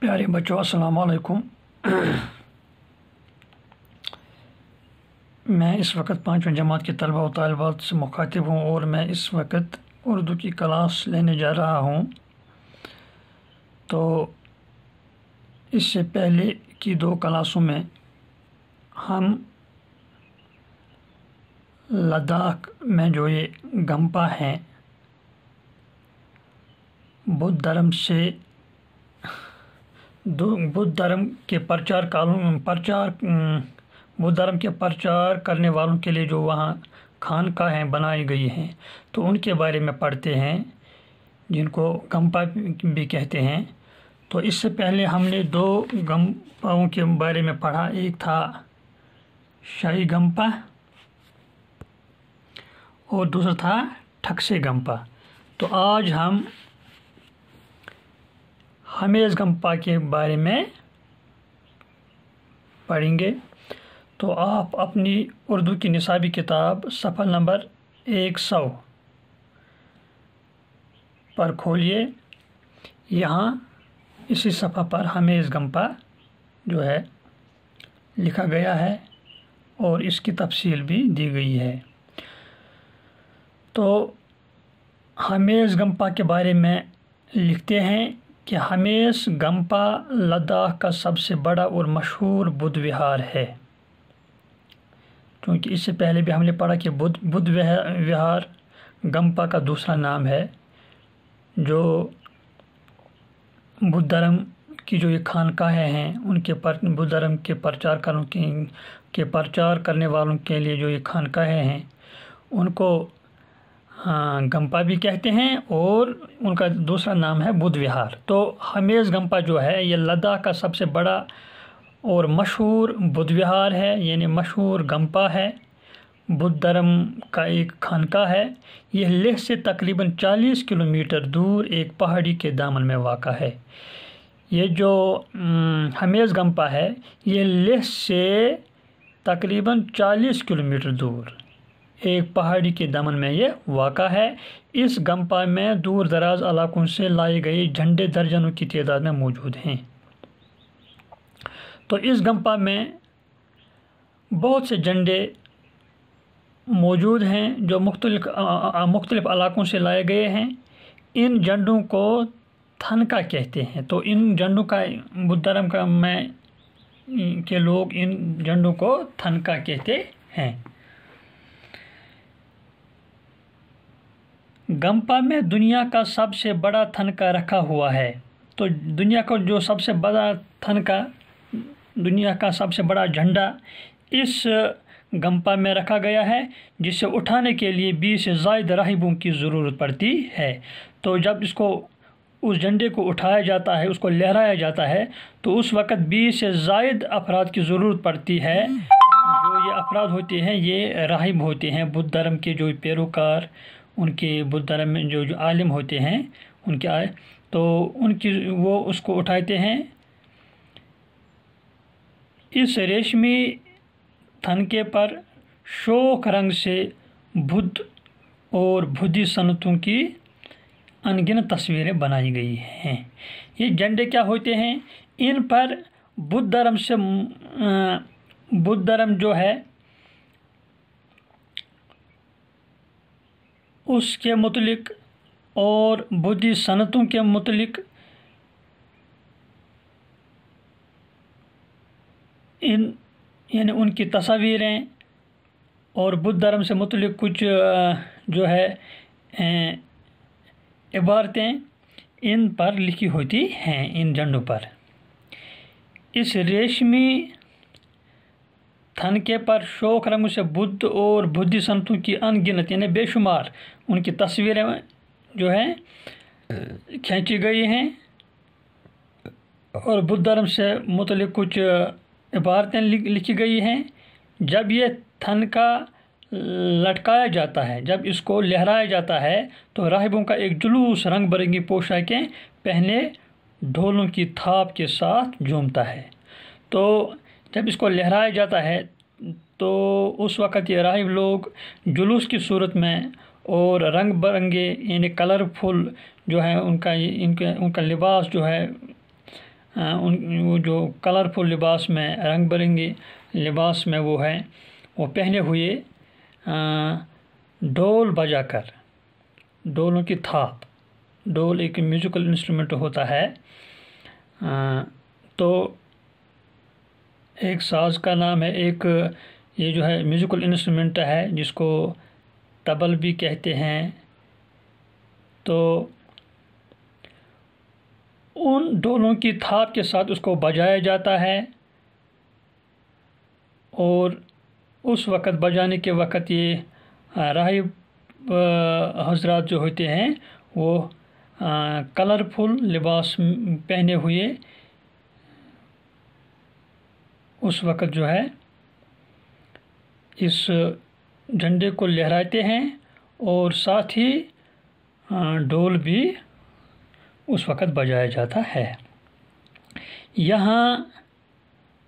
प्यारे बच्चों अस्सलाम वालेकुम मैं इस वक्त पाँचवें जमात के तलबा और तलबात से मुखातिब हूँ और मैं इस वक्त उर्दू की क्लास लेने जा रहा हूँ तो इससे पहले की दो क्लासों में हम लद्दाख में जो ये गम्पा हैं बुद्ध धर्म से बुद्ध धर्म के प्रचार कालों प्रचार बुद्ध धर्म के प्रचार करने वालों के लिए जो वहाँ खानका हैं बनाई गई हैं तो उनके बारे में पढ़ते हैं जिनको गम्पा भी कहते हैं तो इससे पहले हमने दो गम्पाओं के बारे में पढ़ा एक था शाही गम्पा और दूसरा था ठक्से गम्पा तो आज हम हमेज गम्पा के बारे में पढ़ेंगे तो आप अपनी उर्दू की निसाबी किताब सफ़ल नंबर एक सौ पर खोलिए यहाँ इसी सफ़ा पर हमेज गम्पा जो है लिखा गया है और इसकी तफसील भी दी गई है तो हमेश गम्पा के बारे में लिखते हैं कि हमेश गम्पा लद्दाख का सबसे बड़ा और मशहूर बुद्ध विहार है क्योंकि इससे पहले भी हमने पढ़ा कि बुद्ध बुद्ध विहार गंपा का दूसरा नाम है जो बुद्ध धर्म की जो ये खानकाहें हैं उनके पर बुद्ध धर्म के प्रचार करों के, के प्रचार करने वालों के लिए जो ये खानकाहें हैं उनको हाँ, गंपा भी कहते हैं और उनका दूसरा नाम है बुद्ध विहार तो हमेश गंपा जो है ये लद्दाख का सबसे बड़ा और मशहूर बुद्ध विहार है यानी मशहूर गंपा है बुद्ध धर्म का एक खानका है यह लेह से तकरीबन 40 किलोमीटर दूर एक पहाड़ी के दामन में वाक़ है ये जो हमेश गंपा है ये लेह से तकरीबन 40 किलोमीटर दूर एक पहाड़ी के दमन में ये वाक़ है इस गम्पा में दूर दराज इलाकों से लाए गए झंडे दर्जनों की तदाद में मौजूद हैं तो इस गम्पा में बहुत से झंडे मौजूद हैं जो मुख्तलिफ मुख्तलिफ इलाकों से लाए गए हैं इन झंडों को थनका कहते हैं तो इन झंडों का बुद्ध धर्म का में के लोग इन झंडों को थनका कहते हैं गंपा में दुनिया का सबसे बड़ा थनका रखा हुआ है तो दुनिया का जो सबसे बड़ा थनका दुनिया का सबसे बड़ा झंडा इस गंपा में रखा गया है जिसे उठाने के लिए बीस से जायद राहिबों की ज़रूरत पड़ती है तो जब इसको उस झंडे को उठाया जाता है उसको लहराया जाता है तो उस वक़्त बीस से जायद अफराद की ज़रूरत पड़ती है जो ये अफराद होते हैं ये राहिब होते हैं बुद्ध धर्म के जो पैरोकार उनके धर्म में जो जो आलिम होते हैं उनके आ, तो उनकी वो उसको उठाते हैं इस रेशमी थनके पर शोक रंग से बुद्ध और बुद्धि सनतों की अनगिनत तस्वीरें बनाई गई हैं ये झंडे क्या होते हैं इन पर बुद्ध धर्म से बुद्ध धर्म जो है उसके मतलब और बुद्धि सनतों के मतलब इन यानी उनकी तस्वीरें और बुद्ध धर्म से मतलब कुछ जो है इबारतें इन पर लिखी होती हैं इन झंडों पर इस रेशमी थनके पर शोक रंग से बुद्ध और बुद्धि संतों की अनगिनत यानी बेशुमार उनकी तस्वीरें जो है खींची गई हैं और बुद्ध धर्म से मुतलिक कुछ इबारतें लिखी गई हैं जब ये थन का लटकाया जाता है जब इसको लहराया जाता है तो राहबों का एक जुलूस रंग बिरंगी पोशाकें पहने ढोलों की थाप के साथ झूमता है तो जब इसको लहराया जाता है तो उस वक़्त ये राहब लोग जुलूस की सूरत में और रंग बिरंगे यानी कलरफुल जो है उनका इनके उनका लिबास जो है उन वो जो कलरफुल लिबास में रंग बिरंगे लिबास में वो है वो पहने हुए ढोल बजाकर डोलों की थाप डोल एक म्यूजिकल इंस्ट्रूमेंट होता है आ, तो एक साज का नाम है एक ये जो है म्यूज़िकल इंस्ट्रूमेंट है जिसको डबल भी कहते हैं तो उन डोलों की थाप के साथ उसको बजाया जाता है और उस वक़्त बजाने के वक़्त ये राहिब हजरत जो होते हैं वो कलरफुल लिबास पहने हुए उस वक़्त जो है इस झंडे को लहराते हैं और साथ ही ढोल भी उस वक़्त बजाया जाता है यहाँ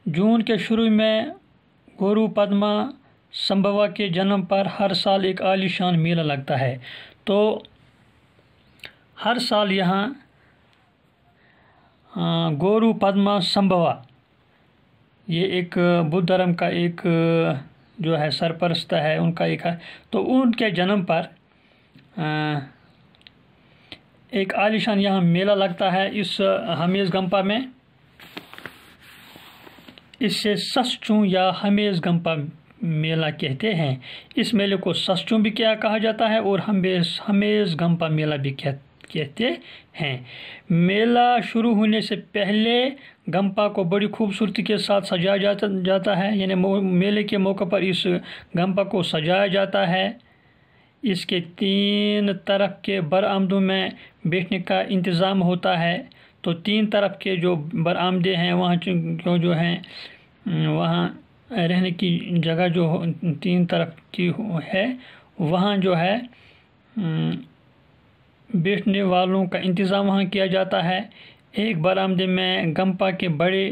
जून के शुरू में गोरू पद्मा संभवा के जन्म पर हर साल एक आलीशान मेला लगता है तो हर साल यहाँ गोरू पद्मा संभवा ये एक बुद्ध धर्म का एक जो है सरपरस्त है उनका एक है तो उनके जन्म पर एक आलिशान यहाँ मेला लगता है इस हमेज गंपा में इससे सस्चू या हमेज गंपा मेला कहते हैं इस मेले को सस्चू भी क्या कहा जाता है और हमेज हमेज गंपा मेला भी कह कहते हैं मेला शुरू होने से पहले गम्पा को बड़ी खूबसूरती के साथ सजाया जाता जाता है यानी मेले के मौके पर इस गम्पा को सजाया जाता है इसके तीन तरफ के बरामदों में बैठने का इंतज़ाम होता है तो तीन तरफ के जो बरामदे हैं वहाँ जो जो हैं वहाँ रहने की जगह जो तीन तरफ की है वहाँ जो है बेचने वालों का इंतज़ाम वहाँ किया जाता है एक आमदे में गम्पा के बड़े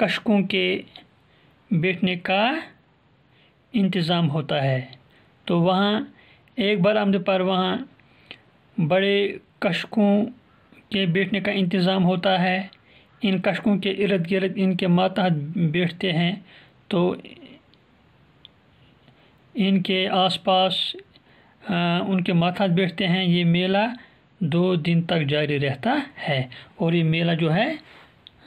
कशकों के बेचने का इंतज़ाम होता है तो वहाँ एक आमदे पर वहाँ बड़े कशकों के बेचने का इंतज़ाम होता है इन कशकों के इर्द गिर्द इनके मातहत बैठते हैं तो इनके आसपास आ, उनके माथा बैठते हैं ये मेला दो दिन तक जारी रहता है और ये मेला जो है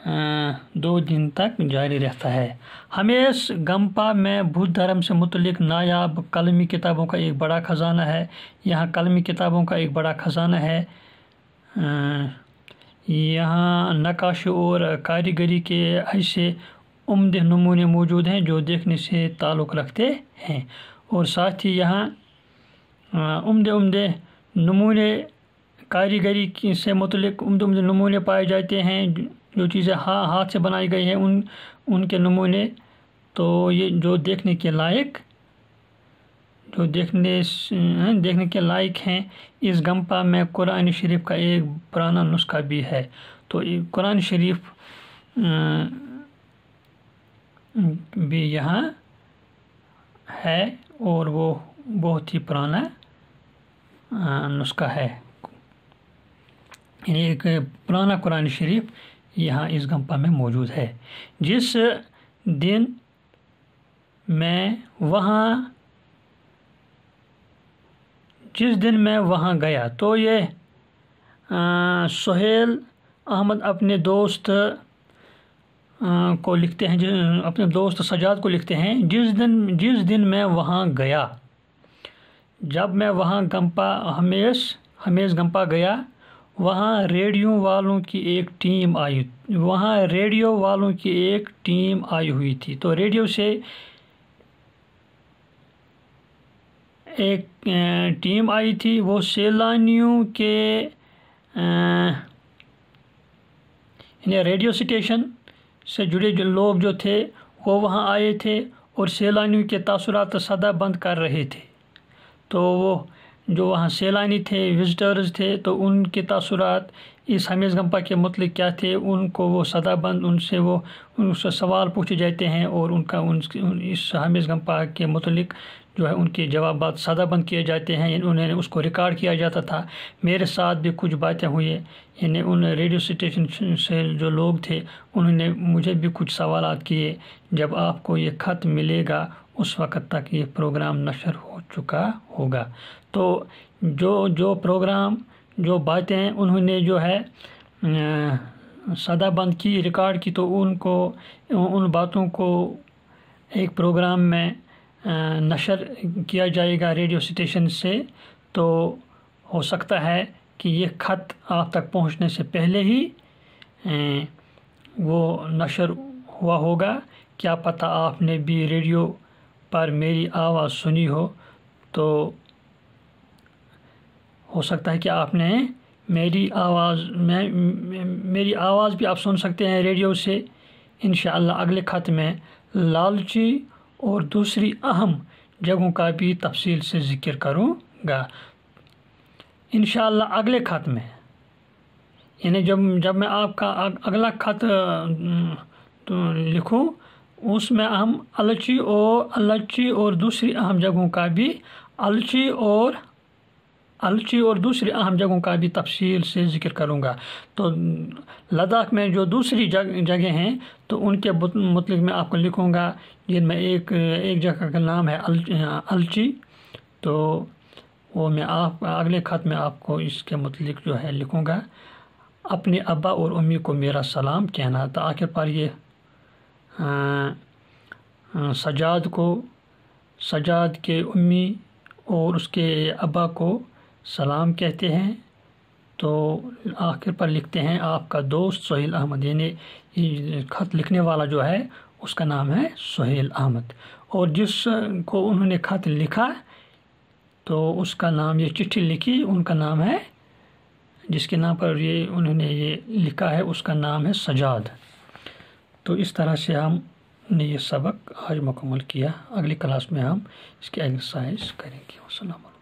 आ, दो दिन तक जारी रहता है हमेश गम्पा में बुद्ध धर्म से मुतलिक नायाब कलमी किताबों का एक बड़ा ख़जाना है यहाँ कलमी किताबों का एक बड़ा ख़जाना है यहाँ नकाश और कारीगरी के ऐसे उमदे नमूने मौजूद हैं जो देखने से ताल्लुक़ रखते हैं और साथ ही यहाँ उम्दे उम्दे नमूने कारीगरी से मतलब उम्दे उम्दे नमूने पाए जाते हैं जो चीज़ें हा हाथ से बनाई गई हैं उन उनके नमूने तो ये जो देखने के लायक जो देखने देखने के लायक हैं इस गम्पा में कुरान शरीफ का एक पुराना नुस्खा भी है तो कुरान शरीफ भी यहाँ है और वो बहुत ही पुराना नुस्खा है यानी एक पुराना कुरान शरीफ यहाँ इस गंपा में मौजूद है जिस दिन मैं वहाँ जिस दिन मैं वहाँ गया तो ये सहेल अहमद अपने दोस्त को लिखते हैं अपने दोस्त सजाद को लिखते हैं जिस दिन जिस दिन मैं वहाँ गया जब मैं वहाँ गम्पा हमेश हमेश गम्पा गया वहाँ रेडियो वालों की एक टीम आई वहाँ रेडियो वालों की एक टीम आई हुई थी तो रेडियो से एक टीम आई थी वो सैलानियों के यानी रेडियो स्टेशन से जुड़े जो लोग जो थे वो वहाँ आए थे और सैलानियों के तासरात सदा बंद कर रहे थे तो वो जो वहाँ सैलानी थे विज़िटर्स थे तो उनके तसरत इस हमीस गम्पा के मतलब क्या थे उनको वो सदाबंद उनसे वो उनसे सवाल पूछे जाते हैं और उनका उन इस हमीस गम्पा के मतलब जो है उनके जवाब सादा बंद किए जाते हैं यानी उन्हें उसको रिकॉर्ड किया जाता था मेरे साथ भी कुछ बातें हुई यानी उन रेडियो स्टेशन से जो लोग थे उन्होंने मुझे भी कुछ सवाल किए जब आपको ये ख़त मिलेगा उस वक़्त तक ये प्रोग्राम नशर हो चुका होगा तो जो जो प्रोग्राम जो बातें उन्होंने जो है सदा बंद की रिकॉर्ड की तो उनको उन बातों को एक प्रोग्राम में नशर किया जाएगा रेडियो स्टेशन से तो हो सकता है कि ये ख़त आप तक पहुंचने से पहले ही वो नशर हुआ होगा क्या पता आपने भी रेडियो पर मेरी आवाज़ सुनी हो तो हो सकता है कि आपने मेरी आवाज़ में मेरी आवाज़ भी आप सुन सकते हैं रेडियो से इन अगले ख़त में लालची और दूसरी अहम जगहों का भी तफसील से ज़िक्र करूँगा इन अगले ख़त में यानी जब जब मैं आपका अगला ख़त तो लिखूँ उसमें हम अलची और अलची और दूसरी अहम जगहों का भी अलची और अलची और दूसरी अहम जगहों का भी तफसील से ज़िक्र करूँगा तो लद्दाख में जो दूसरी जग जगह हैं तो उनके मतलब मैं आपको लिखूँगा जिनमें एक एक जगह का नाम है अल, अलची तो वो मैं आप अगले खत में आपको इसके मतलब जो है लिखूँगा अपने अब्बा और उम्मी को मेरा सलाम कहना तो आखिर पर ये सजाद को सजाद के उम्मी और उसके अब्बा को सलाम कहते हैं तो आखिर पर लिखते हैं आपका दोस्त सोहेल अहमद यानी ख़त लिखने वाला जो है उसका नाम है सोहेल अहमद और जिस को उन्होंने ख़त लिखा तो उसका नाम ये चिट्ठी लिखी उनका नाम है जिसके नाम पर ये उन्होंने ये लिखा है उसका नाम है सजाद तो इस तरह से हमने ये सबक आज मुकम्मल किया अगली क्लास में हम इसकी एक्सरसाइज करेंगे वसलम